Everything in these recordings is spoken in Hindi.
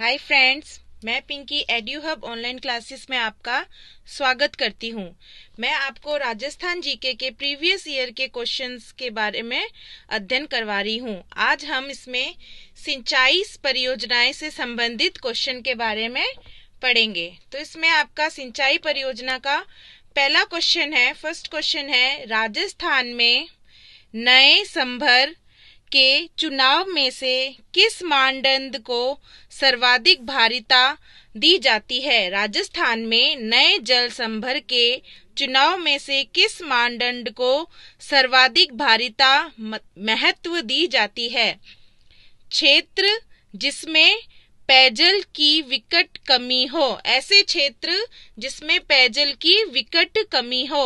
हाय फ्रेंड्स मैं Pinky Edu Hub online classes में आपका स्वागत करती हूँ मैं आपको राजस्थान जीके के प्रीवियस ईयर के क्वेश्चंस के बारे में अध्ययन करवा रही हूँ आज हम इसमें सिंचाई परियोजनाएं से संबंधित क्वेश्चन के बारे में पढ़ेंगे तो इसमें आपका सिंचाई परियोजना का पहला क्वेश्चन है फर्स्ट क्वेश्चन है राजस्थान में नए संभर के चुनाव में से किस मानदंड को सर्वाधिक भारिता दी जाती है राजस्थान में नए जल संभर के चुनाव में से किस मानदंड को सर्वाधिक भारिता महत्व दी जाती है क्षेत्र जिसमें पेयजल की विकट कमी हो ऐसे क्षेत्र जिसमें पेयजल की विकट कमी हो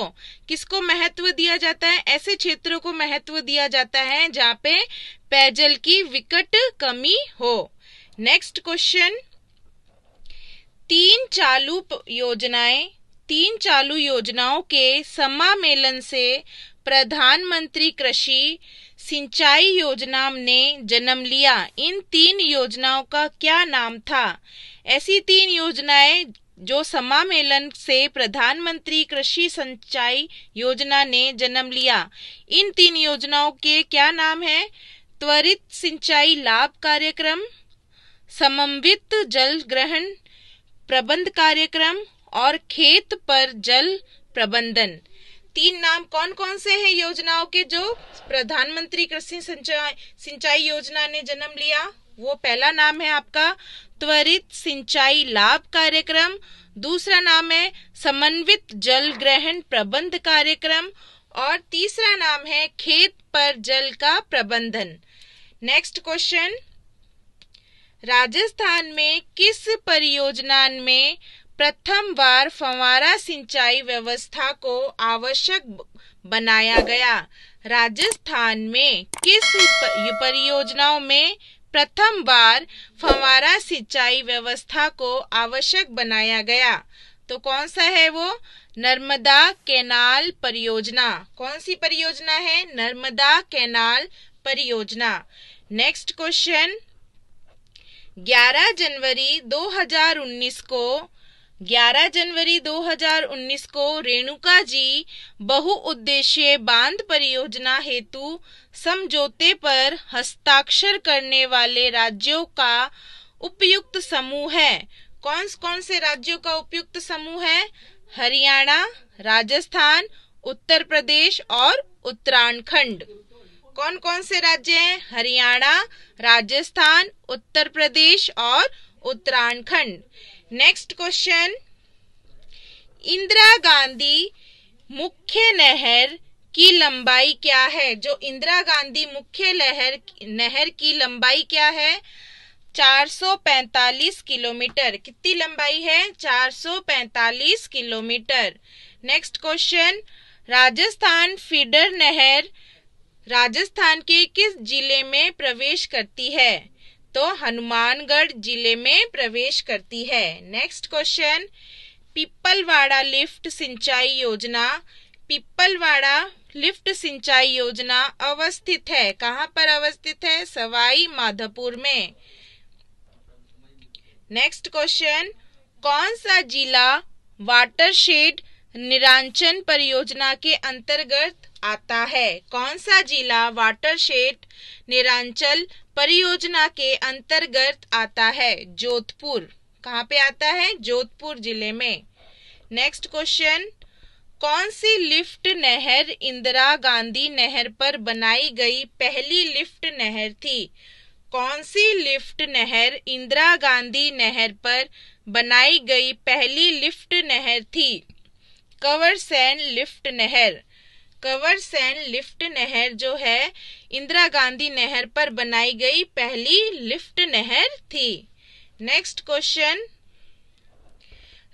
किसको महत्व दिया जाता है ऐसे क्षेत्रों को महत्व दिया जाता है जहाँ पे पेयजल की विकट कमी हो नेक्स्ट क्वेश्चन तीन चालू योजनाएं तीन चालू योजनाओं के समामेलन से प्रधानमंत्री कृषि सिंचाई योजना ने जन्म लिया इन तीन योजनाओं का क्या नाम था ऐसी तीन योजनाएं जो समामेलन से प्रधानमंत्री कृषि सिंचाई योजना ने जन्म लिया इन तीन योजनाओं के क्या नाम है त्वरित सिंचाई लाभ कार्यक्रम समन्वित जल ग्रहण प्रबंध कार्यक्रम और खेत पर जल प्रबंधन तीन नाम कौन कौन से हैं योजनाओं के जो प्रधानमंत्री कृषि सिंचाई सिंचाई योजना ने जन्म लिया वो पहला नाम है आपका त्वरित सिंचाई लाभ कार्यक्रम दूसरा नाम है समन्वित जल ग्रहण प्रबंध कार्यक्रम और तीसरा नाम है खेत पर जल का प्रबंधन नेक्स्ट क्वेश्चन राजस्थान में किस परियोजना में प्रथम बार फवारा सिंचाई व्यवस्था को आवश्यक बनाया गया राजस्थान में किस परियोजनाओं में प्रथम बार फवारा सिंचाई व्यवस्था को आवश्यक बनाया गया तो कौन सा है वो नर्मदा कैनाल परियोजना कौन सी परियोजना है नर्मदा कैनाल परियोजना नेक्स्ट क्वेश्चन 11 जनवरी 2019 को 11 जनवरी 2019 को रेणुका जी बहुउद्देशीय बांध परियोजना हेतु समझौते पर हस्ताक्षर करने वाले राज्यों का उपयुक्त समूह है कौन कौन से राज्यों का उपयुक्त समूह है हरियाणा राजस्थान उत्तर प्रदेश और उत्तराखंड कौन कौन से राज्य हैं हरियाणा राजस्थान उत्तर प्रदेश और उत्तराखंड नेक्स्ट क्वेश्चन इंदिरा गांधी मुख्य नहर की लंबाई क्या है जो इंदिरा गांधी मुख्य लहर नहर की लंबाई क्या है 445 किलोमीटर कितनी लंबाई है 445 kilometre next question Rajasthan feeder नहर राजस्थान के किस जिले में प्रवेश करती है तो हनुमानगढ़ जिले में प्रवेश करती है नेक्स्ट क्वेश्चन पिपलवाड़ा लिफ्ट सिंचाई योजना पिपलवाड़ा लिफ्ट सिंचाई योजना अवस्थित है कहाँ पर अवस्थित है सवाई माधोपुर में नेक्स्ट क्वेश्चन कौन सा जिला वाटरशेड निरांचन परियोजना के अंतर्गत आता है कौन सा जिला वाटरशेड निरांचल परियोजना के अंतर्गत आता है जोधपुर कहाँ पे आता है जोधपुर जिले में नेक्स्ट क्वेश्चन कौन सी लिफ्ट नहर इंदिरा गांधी नहर पर बनाई गई पहली लिफ्ट नहर थी कौन सी लिफ्ट नहर इंदिरा गांधी नहर पर बनाई गई पहली लिफ्ट नहर थी कवर सैन लिफ्ट नहर कवर सैन लिफ्ट नहर जो है इंदिरा गांधी नहर पर बनाई गई पहली लिफ्ट नहर थी नेक्स्ट क्वेश्चन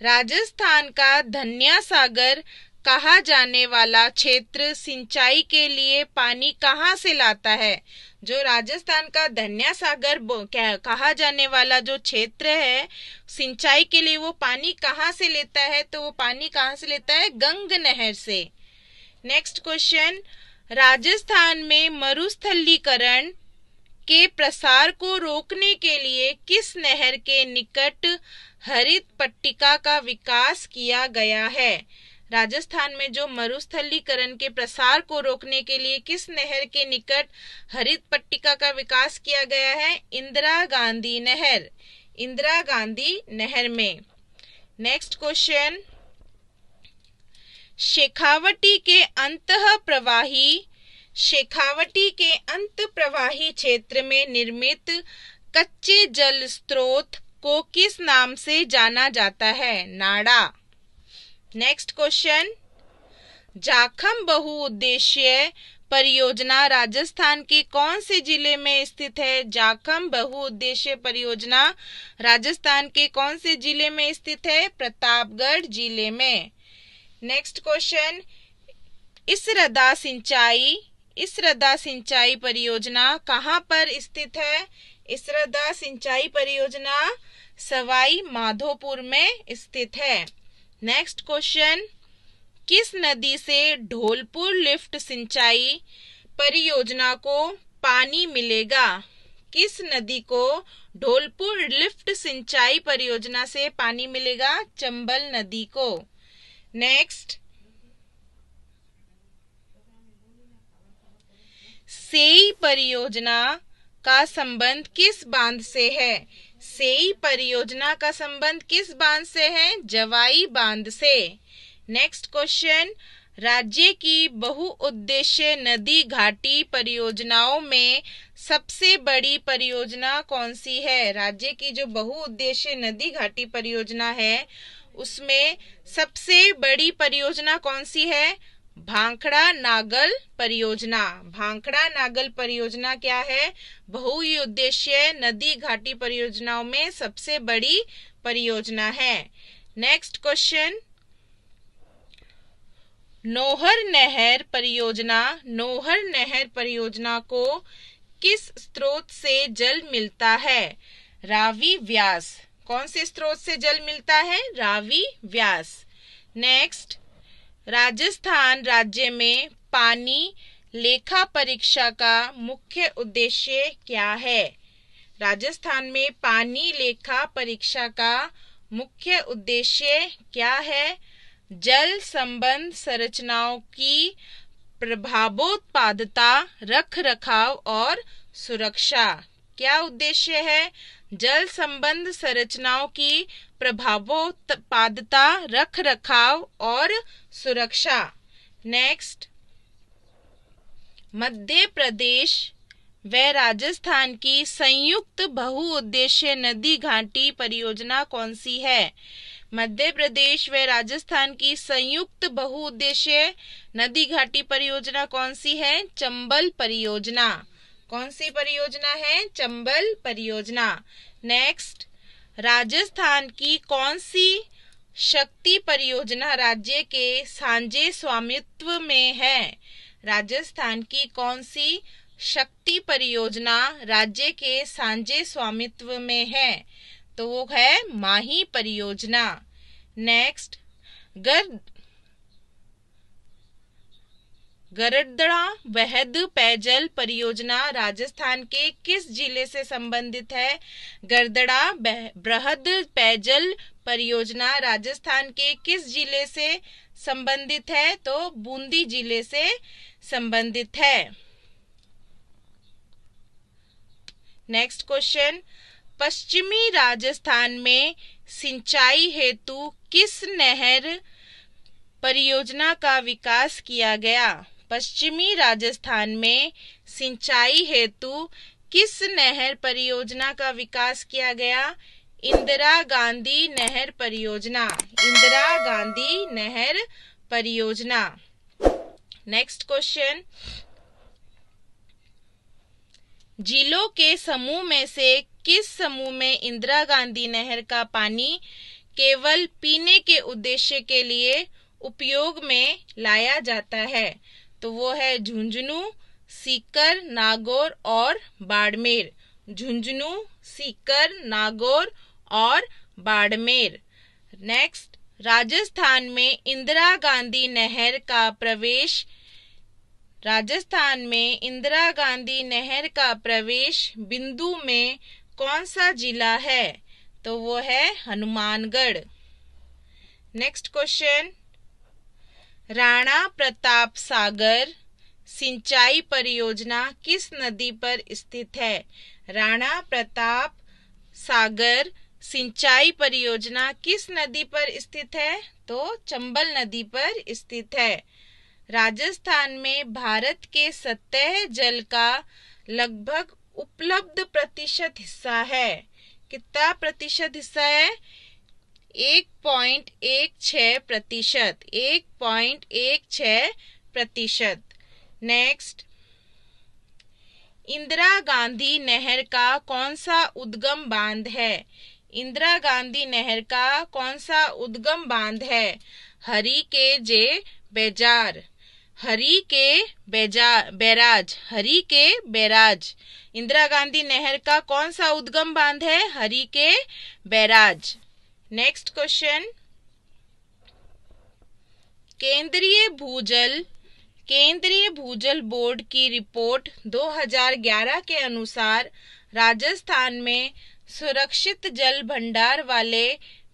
राजस्थान का धनिया सागर कहा जाने वाला क्षेत्र सिंचाई के लिए पानी कहाँ से लाता है जो राजस्थान का धनिया सागर कहा जाने वाला जो क्षेत्र है सिंचाई के लिए वो पानी कहाँ से लेता है तो वो पानी कहाँ से लेता है गंग नहर से नेक्स्ट क्वेश्चन राजस्थान में मरुस्थलीकरण के प्रसार को रोकने के लिए किस नहर के निकट हरित पट्टिका का विकास किया गया है राजस्थान में जो मरुस्थलीकरण के प्रसार को रोकने के लिए किस नहर के निकट हरित पट्टिका का विकास किया गया है इंदिरा गांधी नहर इंदिरा गांधी नहर में नेक्स्ट क्वेश्चन शेखावटी के अंत प्रवाही शेखावटी के अंत प्रवाही क्षेत्र में निर्मित कच्चे जल स्रोत को किस नाम से जाना जाता है नाड़ा नेक्स्ट क्वेश्चन जाखम बहुउद्देशीय परियोजना राजस्थान के कौन से जिले में स्थित है जाखम बहुउद्देशीय परियोजना राजस्थान के कौन से जिले में स्थित है प्रतापगढ़ जिले में नेक्स्ट क्वेश्चन इस रदा सिंचाई इस रदा सिंचाई परियोजना कहाँ पर स्थित है इस रदा सिंचाई परियोजना सवाई माधोपुर में स्थित है नेक्स्ट क्वेश्चन किस नदी से ढोलपुर लिफ्ट सिंचाई परियोजना को पानी मिलेगा किस नदी को ढोलपुर लिफ्ट सिंचाई परियोजना से पानी मिलेगा चंबल नदी को नेक्स्ट सेई परियोजना का संबंध किस बांध से है सेई परियोजना का संबंध किस बांध से है जवाई बांध से नेक्स्ट क्वेश्चन राज्य की बहुउद्देश्य नदी घाटी परियोजनाओं में सबसे बड़ी परियोजना कौन सी है राज्य की जो बहुउद्देश्य नदी घाटी परियोजना है उसमें सबसे बड़ी परियोजना कौन सी है भांखड़ा नागल परियोजना भांखड़ा नागल परियोजना क्या है बहुउद्देश्य नदी घाटी परियोजनाओं में सबसे बड़ी परियोजना है नेक्स्ट क्वेश्चन नोहर नहर परियोजना नोहर नहर परियोजना को किस स्रोत से जल मिलता है रावी व्यास कौन से स्रोत से जल मिलता है रावी व्यास नेक्स्ट राजस्थान राज्य में पानी लेखा परीक्षा का मुख्य उद्देश्य क्या है राजस्थान में पानी लेखा परीक्षा का मुख्य उद्देश्य क्या है जल संबंध संरचनाओं की प्रभावोत्पादता रख रखाव और सुरक्षा क्या उद्देश्य है जल संबंध संरचनाओं की प्रभावोत्पादता रख रखाव और सुरक्षा नेक्स्ट मध्य प्रदेश व राजस्थान की संयुक्त बहुउद्देश्य नदी घाटी परियोजना कौन सी है मध्य प्रदेश व राजस्थान की संयुक्त बहुउद्देश्य नदी घाटी परियोजना कौन सी है चंबल परियोजना कौन सी परियोजना है चंबल परियोजना नेक्स्ट राजस्थान की कौन सी शक्ति परियोजना राज्य के सांझे स्वामित्व में है राजस्थान की कौन सी शक्ति परियोजना राज्य के सांझे स्वामित्व में है तो वो है माही परियोजना नेक्स्ट गर्द गरदड़ा वहद पेयजल परियोजना राजस्थान के किस जिले से संबंधित है गरदड़ा बृहद पेयजल परियोजना राजस्थान के किस जिले से संबंधित है तो बूंदी जिले से संबंधित है नेक्स्ट क्वेश्चन पश्चिमी राजस्थान में सिंचाई हेतु किस नहर परियोजना का विकास किया गया पश्चिमी राजस्थान में सिंचाई हेतु किस नहर परियोजना का विकास किया गया इंदिरा गांधी नहर परियोजना इंदिरा गांधी नहर परियोजना नेक्स्ट क्वेश्चन जिलों के समूह में से किस समूह में इंदिरा गांधी नहर का पानी केवल पीने के उद्देश्य के लिए उपयोग में लाया जाता है तो वो है झुंझुनू सीकर नागौर और बाड़मेर झुंझुनू सीकर नागौर और बाड़मेर नेक्स्ट राजस्थान में इंदिरा गांधी नहर का प्रवेश राजस्थान में इंदिरा गांधी नहर का प्रवेश बिंदु में कौन सा जिला है तो वो है हनुमानगढ़ नेक्स्ट क्वेश्चन राणा प्रताप सागर सिंचाई परियोजना किस नदी पर स्थित है राणा प्रताप सागर सिंचाई परियोजना किस नदी पर स्थित है तो चंबल नदी पर स्थित है राजस्थान में भारत के सतह जल का लगभग उपलब्ध प्रतिशत हिस्सा है कितना प्रतिशत हिस्सा है एक पॉइंट एक छ प्रतिशत एक पॉइंट एक छ प्रतिशत नेक्स्ट इंदिरा गांधी नहर का कौन सा उद्गम बांध है इंदिरा गांधी नहर का कौन सा उद्गम बांध है हरी के जे बेजार हरी के बेजा बैराज हरी के बैराज इंदिरा गांधी नहर का कौन सा उद्गम बांध है हरी के बैराज नेक्स्ट क्वेश्चन केंद्रीय भूजल केंद्रीय भूजल बोर्ड की रिपोर्ट 2011 के अनुसार राजस्थान में सुरक्षित जल भंडार वाले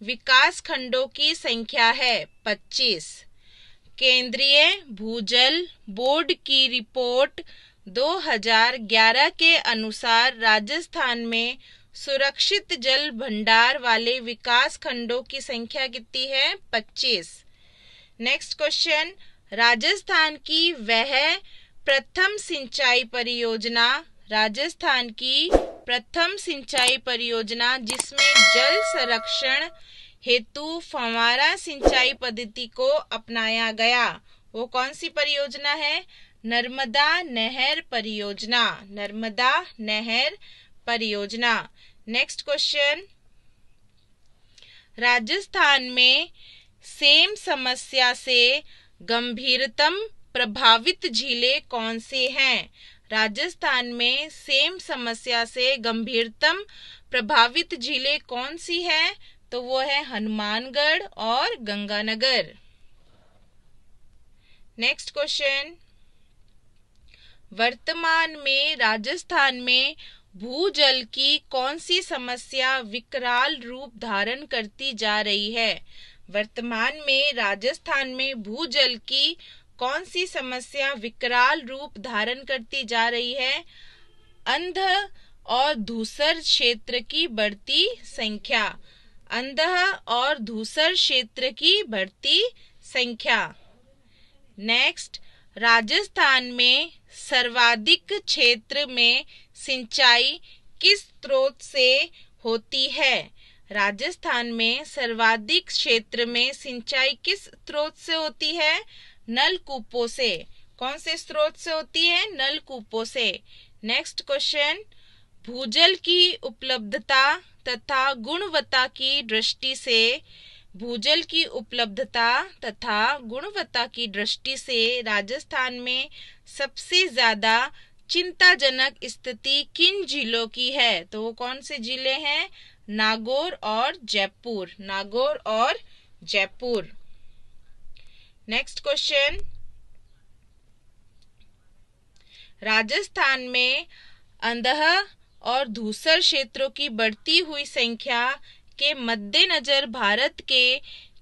विकास खंडों की संख्या है 25 केंद्रीय भूजल बोर्ड की रिपोर्ट 2011 के अनुसार राजस्थान में सुरक्षित जल भंडार वाले विकास खंडों की संख्या कितनी है 25 नेक्स्ट क्वेश्चन राजस्थान की वह प्रथम सिंचाई परियोजना राजस्थान की प्रथम सिंचाई परियोजना जिसमें जल संरक्षण हेतु फवारा सिंचाई पद्धति को अपनाया गया वो कौन सी परियोजना है नर्मदा नहर परियोजना नर्मदा नहर परियोजना नेक्स्ट क्वेश्चन राजस्थान में सेम समस्या से गंभीरतम प्रभावित झीलें कौन सी हैं राजस्थान में सेम समस्या से गंभीरतम प्रभावित झीलें कौन सी है तो वो है हनुमानगढ़ और गंगानगर नेक्स्ट क्वेश्चन वर्तमान में राजस्थान में भूजल की कौन सी समस्या विकराल रूप धारण करती जा रही है वर्तमान में राजस्थान में भूजल की कौन सी समस्या विकराल रूप धारण करती जा रही है अंध और धूसर क्षेत्र की बढ़ती संख्या अंध और धूसर क्षेत्र की बढ़ती संख्या नेक्स्ट राजस्थान में सर्वाधिक क्षेत्र में सिंचाई किस स्रोत से होती है राजस्थान में सर्वाधिक क्षेत्र में सिंचाई किस स्रोत से होती है नलकूपों से कौन से स्रोत से होती है नलकूपों से नेक्स्ट क्वेश्चन भूजल की उपलब्धता तथा गुणवत्ता की दृष्टि से भूजल की उपलब्धता तथा गुणवत्ता की दृष्टि से राजस्थान में सबसे ज़्यादा चिंताजनक स्थिति किन जिलों की है तो वो कौन से जिले हैं नागौर और जयपुर नागौर और जयपुर नेक्स्ट क्वेश्चन राजस्थान में अंधह और धूसर क्षेत्रों की बढ़ती हुई संख्या के मद्देनजर भारत के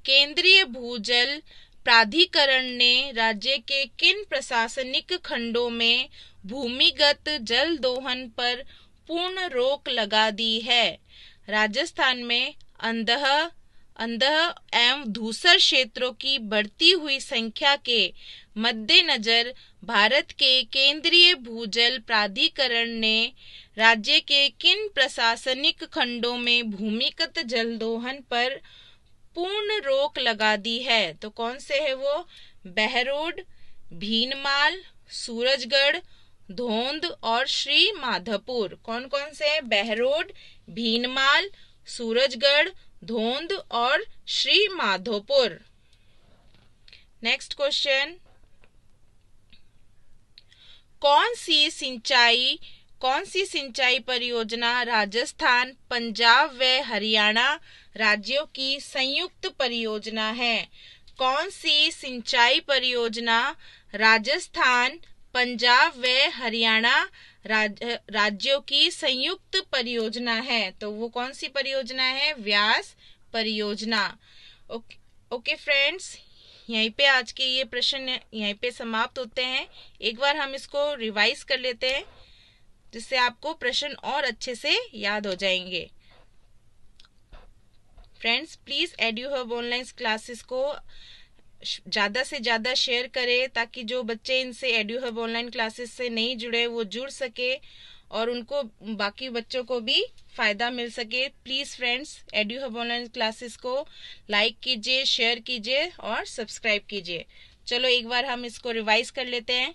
केंद्रीय भूजल प्राधिकरण ने राज्य के किन प्रशासनिक खंडों में भूमिगत जल दोहन पर पूर्ण रोक लगा दी है राजस्थान में अंध अंध एवं दूसर क्षेत्रों की बढ़ती हुई संख्या के मद्देनजर भारत के केंद्रीय भूजल प्राधिकरण ने राज्य के किन प्रशासनिक खंडों में भूमिगत जल दोहन पर पूर्ण रोक लगा दी है तो कौन से है वो बहरोड भीनमाल सूरजगढ़ धोंद और श्री माधोपुर कौन कौन से है बहरोड भीनमाल सूरजगढ़ धोंद और श्री माधोपुर नेक्स्ट क्वेश्चन कौन सी सिंचाई कौन सी सिंचाई परियोजना राजस्थान पंजाब व हरियाणा राज्यों की संयुक्त परियोजना है कौन सी सिंचाई परियोजना राजस्थान पंजाब व हरियाणा राज, राज्यों की संयुक्त परियोजना है तो वो कौन सी परियोजना है व्यास परियोजना ओके ओके फ्रेंड्स यहीं पे आज के ये प्रश्न यहीं पे समाप्त होते हैं एक बार हम इसको रिवाइज कर लेते हैं जिससे आपको प्रश्न और अच्छे से याद हो जाएंगे friends please Edu Hub online classes को ज़्यादा से ज़्यादा शेयर करें ताकि जो बच्चे इनसे एड्यू हब ऑनलाइन क्लासेस से नहीं जुड़े वो जुड़ सके और उनको बाकी बच्चों को भी फ़ायदा मिल सके please friends Edu Hub online classes को लाइक कीजिए शेयर कीजिए और सब्सक्राइब कीजिए चलो एक बार हम इसको रिवाइज कर लेते हैं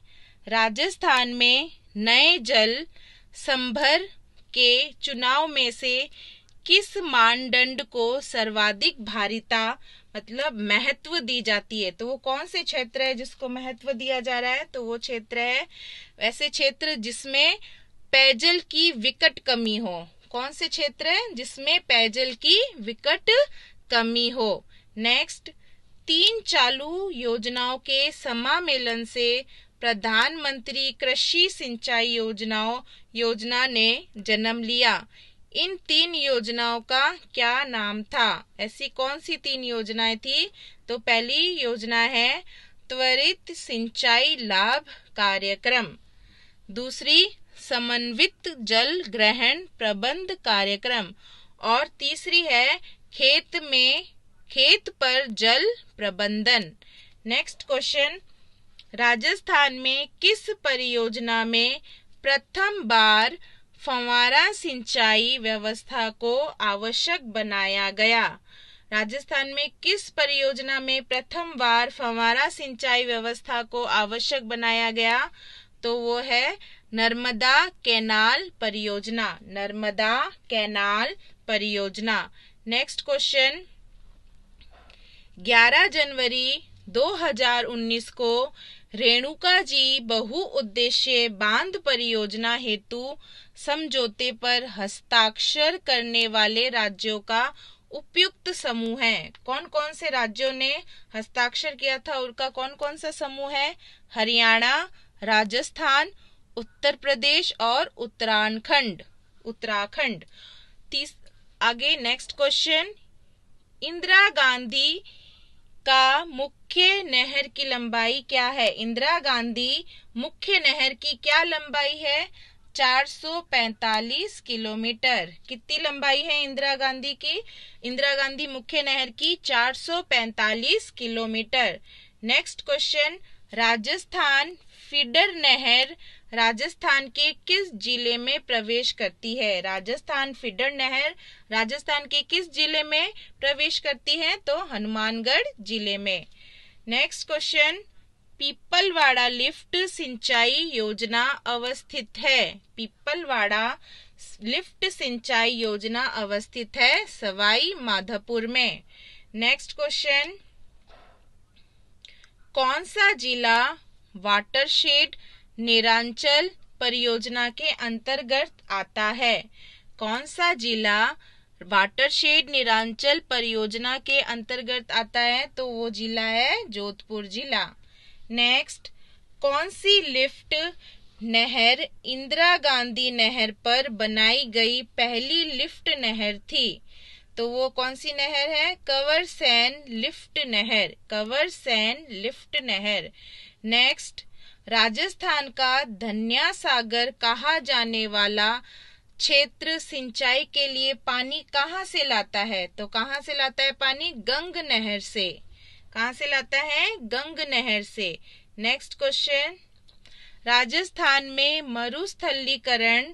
राजस्थान में नए जल संभर के चुनाव में से किस मानदंड को सर्वाधिक भारिता मतलब महत्व दी जाती है तो वो कौन से क्षेत्र है जिसको महत्व दिया जा रहा है तो वो क्षेत्र है वैसे क्षेत्र जिसमें पेयजल की विकट कमी हो कौन से क्षेत्र है जिसमें पेयजल की विकट कमी हो नेक्स्ट तीन चालू योजनाओं के समामेलन से प्रधानमंत्री कृषि सिंचाई योजनाओं योजना ने जन्म लिया इन तीन योजनाओं का क्या नाम था ऐसी कौन सी तीन योजनाएं थी तो पहली योजना है त्वरित सिंचाई लाभ कार्यक्रम दूसरी समन्वित जल ग्रहण प्रबंध कार्यक्रम और तीसरी है खेत में खेत पर जल प्रबंधन नेक्स्ट क्वेश्चन राजस्थान में किस परियोजना में प्रथम बार फवारा सिंचाई व्यवस्था को आवश्यक बनाया गया राजस्थान में किस परियोजना में प्रथम बार फवारा सिंचाई व्यवस्था को आवश्यक बनाया गया तो वो है नर्मदा कैनाल परियोजना नर्मदा कैनाल परियोजना नेक्स्ट क्वेश्चन 11 जनवरी 2019 को रेणुका जी उद्देश्य बांध परियोजना हेतु समझौते पर हस्ताक्षर करने वाले राज्यों का उपयुक्त समूह है कौन कौन से राज्यों ने हस्ताक्षर किया था उनका कौन कौन सा समूह है हरियाणा राजस्थान उत्तर प्रदेश और उत्तराखंड उत्तराखंड तीस आगे नेक्स्ट क्वेश्चन इंदिरा गांधी का मुख्य नहर की लंबाई क्या है इंदिरा गांधी मुख्य नहर की क्या लंबाई है 445 किलोमीटर कितनी लंबाई है इंदिरा गांधी की इंदिरा गांधी मुख्य नहर की 445 kilometre next question Rajasthan feeder नहर राजस्थान के किस जिले में प्रवेश करती है राजस्थान फिडर नहर राजस्थान के किस जिले में प्रवेश करती है तो हनुमानगढ़ जिले में नेक्स्ट क्वेश्चन पीपलवाड़ा लिफ्ट सिंचाई योजना अवस्थित है पीपलवाड़ा लिफ्ट सिंचाई योजना अवस्थित है सवाई माधोपुर में नेक्स्ट क्वेश्चन कौन सा जिला वाटरशेड निरांचल परियोजना के अंतर्गत आता है कौन सा जिला वाटरशेड निरांचल परियोजना के अंतर्गत आता है तो वो जिला है जोधपुर जिला नेक्स्ट कौन सी लिफ्ट नहर इंदिरा गांधी नहर पर बनाई गई पहली लिफ्ट नहर थी तो वो कौन सी नहर है कवर सैन लिफ्ट नहर कंवर सैन लिफ्ट नहर नेक्स्ट राजस्थान का धनिया सागर कहा जाने वाला क्षेत्र सिंचाई के लिए पानी कहाँ से लाता है तो कहाँ से लाता है पानी गंग नहर से कहाँ से लाता है गंग नहर से नेक्स्ट क्वेश्चन राजस्थान में मरुस्थलीकरण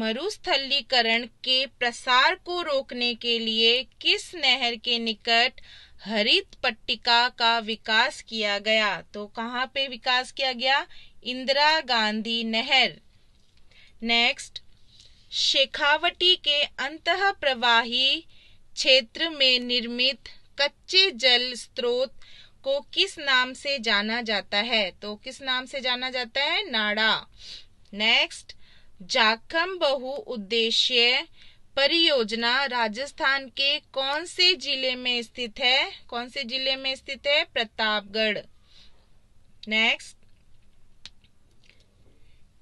मरुस्थलीकरण के प्रसार को रोकने के लिए किस नहर के निकट हरित पट्टिका का विकास किया गया तो कहाँ पे विकास किया गया इंदिरा गांधी नहर नेक्स्ट शेखावटी के अंत प्रवाही क्षेत्र में निर्मित कच्चे जल स्रोत को किस नाम से जाना जाता है तो किस नाम से जाना जाता है नाड़ा नेक्स्ट जाखम बहु उद्देश्य परियोजना राजस्थान के कौन से जिले में स्थित है कौन से जिले में स्थित है प्रतापगढ़ नेक्स्ट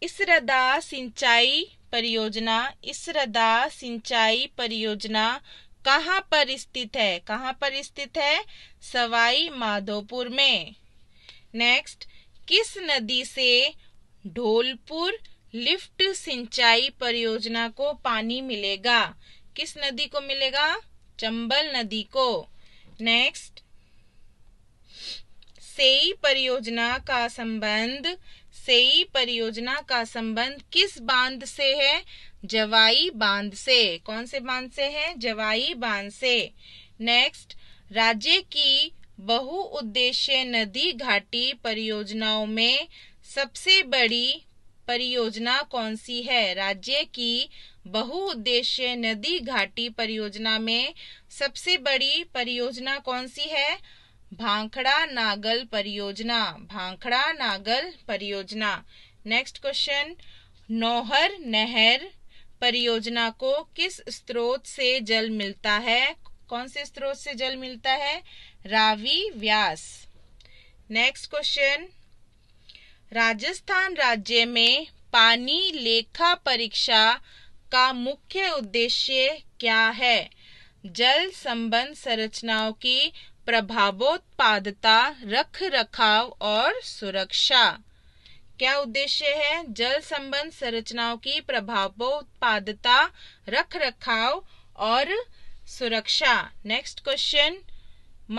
इसरदा सिंचाई परियोजना इसरदा सिंचाई परियोजना कहाँ पर स्थित है कहाँ पर स्थित है सवाई माधोपुर में नेक्स्ट किस नदी से ढोलपुर लिफ्ट सिंचाई परियोजना को पानी मिलेगा किस नदी को मिलेगा चंबल नदी को नेक्स्ट सेई परियोजना का संबंध सेई परियोजना का संबंध किस बांध से है जवाई बांध से कौन से बांध से है जवाई बांध से नेक्स्ट राज्य की बहुउद्देश्य नदी घाटी परियोजनाओं में सबसे बड़ी परियोजना कौन सी है राज्य की बहुउद्देश्य नदी घाटी परियोजना में सबसे बड़ी परियोजना कौन सी है भांखड़ा नागल परियोजना भांखड़ा नागल परियोजना नेक्स्ट क्वेश्चन नौहर नहर परियोजना को किस स्रोत से जल मिलता है कौन से स्रोत से जल मिलता है रावी व्यास नेक्स्ट क्वेश्चन राजस्थान राज्य में पानी लेखा परीक्षा का मुख्य उद्देश्य क्या है जल संबंध संरचनाओं की प्रभावोत्पादता रख रखाव और सुरक्षा क्या उद्देश्य है जल संबंध संरचनाओं की प्रभावोत्पादता रख रखाव और सुरक्षा नेक्स्ट क्वेश्चन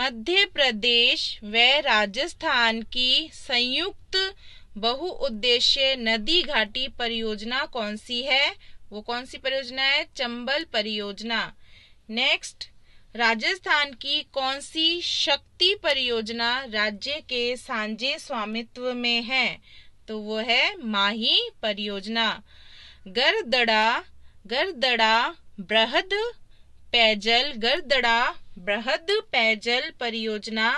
मध्य प्रदेश व राजस्थान की संयुक्त बहुउद्देश्य नदी घाटी परियोजना कौन सी है वो कौन सी परियोजना है चंबल परियोजना नेक्स्ट राजस्थान की कौन सी शक्ति परियोजना राज्य के सांझे स्वामित्व में है तो वो है माही परियोजना गरदड़ा गरदड़ा बृहद पेयजल गरदड़ा बृहद पेयजल परियोजना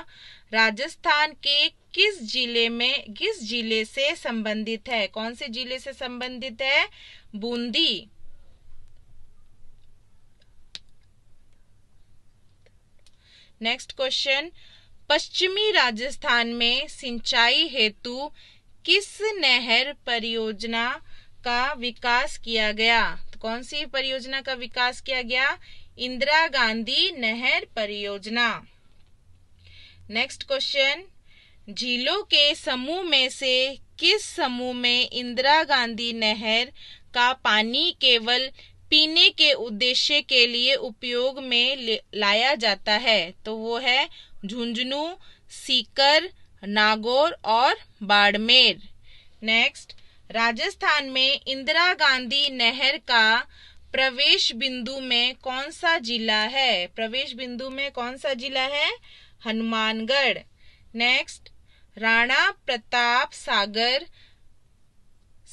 राजस्थान के किस जिले में किस जिले से संबंधित है कौन से जिले से संबंधित है बूंदी नेक्स्ट क्वेश्चन पश्चिमी राजस्थान में सिंचाई हेतु किस नहर परियोजना का विकास किया गया तो कौन सी परियोजना का विकास किया गया इंदिरा गांधी नहर परियोजना नेक्स्ट क्वेश्चन झीलों के समूह में से किस समूह में इंदिरा गांधी नहर का पानी केवल पीने के उद्देश्य के लिए उपयोग में लाया जाता है तो वो है झुंझुनू सीकर नागौर और बाड़मेर नेक्स्ट राजस्थान में इंदिरा गांधी नहर का प्रवेश बिंदु में कौन सा जिला है प्रवेश बिंदु में कौन सा जिला है हनुमानगढ़ नेक्स्ट राणा प्रताप सागर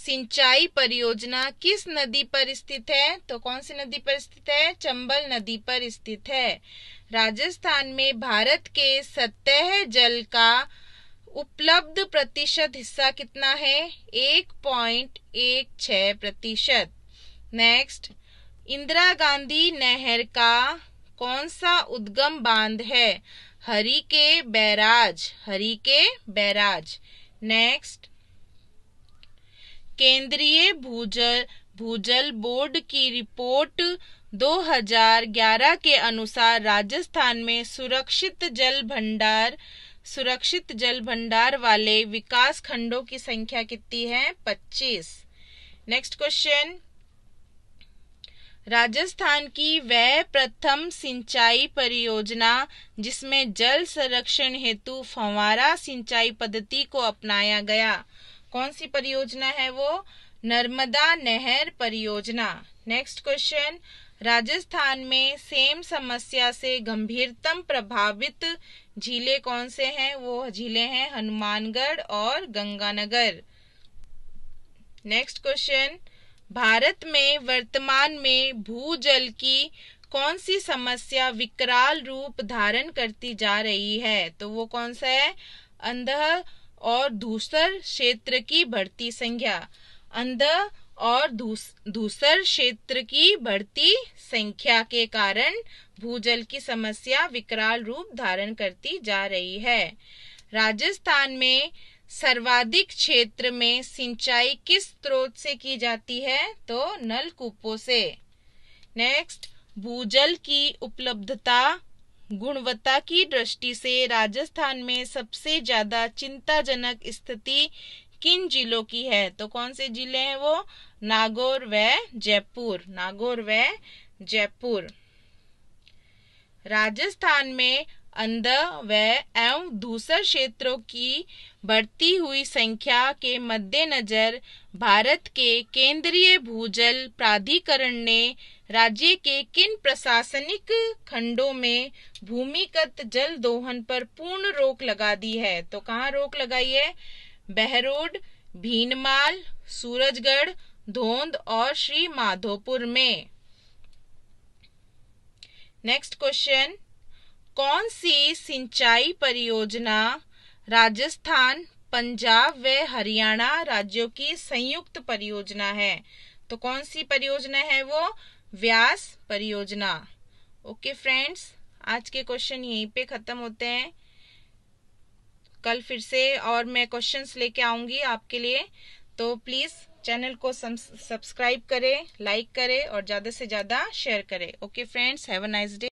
सिंचाई परियोजना किस नदी पर स्थित है तो कौन सी नदी पर स्थित है चंबल नदी पर स्थित है राजस्थान में भारत के सतह जल का उपलब्ध प्रतिशत हिस्सा कितना है एक पॉइंट एक छ प्रतिशत नेक्स्ट इंदिरा गांधी नहर का कौन सा उद्गम बांध है के बैराज हरि के बैराज नेक्स्ट केंद्रीय भूजल भूजल बोर्ड की रिपोर्ट 2011 के अनुसार राजस्थान में सुरक्षित जल भंडार सुरक्षित जल भंडार वाले विकास खंडों की संख्या कितनी है 25 नेक्स्ट क्वेश्चन राजस्थान की वह प्रथम सिंचाई परियोजना जिसमें जल संरक्षण हेतु फवारा सिंचाई पद्धति को अपनाया गया कौन सी परियोजना है वो नर्मदा नहर परियोजना नेक्स्ट क्वेश्चन राजस्थान में सेम समस्या से गंभीरतम प्रभावित झीले कौन से हैं वो झीले हैं हनुमानगढ़ और गंगानगर नेक्स्ट क्वेश्चन भारत में वर्तमान में भूजल की कौन सी समस्या विकराल रूप धारण करती जा रही है तो वो कौन सा है अंध और दूसर क्षेत्र की बढ़ती संख्या अंध और दूसर क्षेत्र की बढ़ती संख्या के कारण भूजल की समस्या विकराल रूप धारण करती जा रही है राजस्थान में सर्वाधिक क्षेत्र में सिंचाई किस स्रोत से की जाती है तो नलकूपों से नेक्स्ट भूजल की उपलब्धता गुणवत्ता की दृष्टि से राजस्थान में सबसे ज़्यादा चिंताजनक स्थिति किन जिलों की है तो कौन से जिले हैं वो नागौर व जयपुर नागौर व जयपुर राजस्थान में अंदर व एवं दूसर क्षेत्रों की बढ़ती हुई संख्या के मद्देनजर भारत के केंद्रीय भूजल प्राधिकरण ने राज्य के किन प्रशासनिक खंडों में भूमिगत जल दोहन पर पूर्ण रोक लगा दी है तो कहाँ रोक लगाई है बहरोड भीनमाल सूरजगढ़ धोंद और श्री माधोपुर में नेक्स्ट क्वेश्चन कौन सी सिंचाई परियोजना राजस्थान पंजाब व हरियाणा राज्यों की संयुक्त परियोजना है तो कौन सी परियोजना है वो व्यास परियोजना ओके फ्रेंड्स आज के क्वेश्चन यहीं पे ख़त्म होते हैं कल फिर से और मैं क्वेश्चंस लेके आऊंगी आपके लिए तो प्लीज़ चैनल को सब्सक्राइब करें लाइक करें और ज़्यादा से ज़्यादा शेयर करें okay friends have a nice day